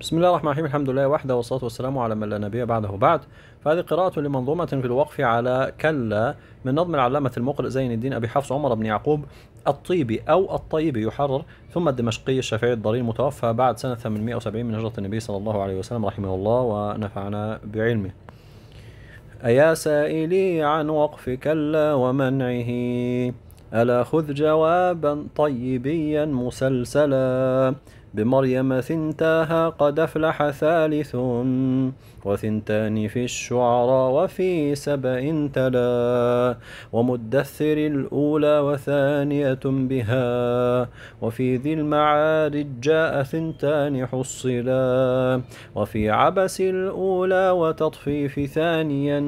بسم الله الرحمن الرحيم الحمد لله وحده والصلاة والسلام على من لا نبي بعده بعد فهذه قراءة لمنظومة في الوقف على كلا من نظم العلامة المقرئ زين الدين أبي حفص عمر بن يعقوب الطيبي أو الطيبي يحرر ثم الدمشقي الشافعي الضرير المتوفى بعد سنة 870 من هجرة النبي صلى الله عليه وسلم رحمه الله ونفعنا بعلمه أيا سائلي عن وقف كلا ومنعه ألا خذ جوابا طيبيا مسلسلا بمريم ثنتاها قد أفلح ثالث وثنتان في الشعراء وفي سبأ تلا ومدثر الأولى وثانية بها وفي ذي المعارج جاء ثنتان حصلا وفي عبس الأولى وتطفيف ثانيا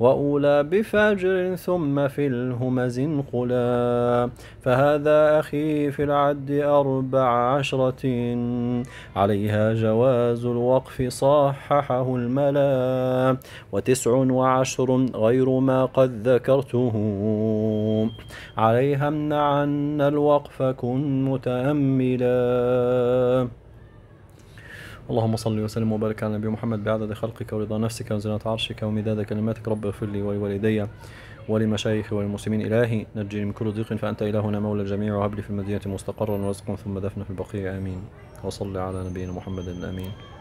وأولى بفجر ثم في الهمز انقلا فهذا أخي في العد أربع عشرة عليها جواز الوقف صححه الملا وتسع وعشر غير ما قد ذكرته عليها امنع الوقف كن متأملا اللهم صل وسلم وبارك على نبي محمد بعدد خلقك ورضا نفسك وزنة عرشك ومداد كلماتك رب اغفر لي ولوالدي ولمشايخ والمسلمين إلهي نجني من كل ضيق فأنت إلهنا مولى الجميع وهب لي في المدينة مستقرا ورزقا ثم دفنا في البقيع آمين وصل على نبينا محمد الأمين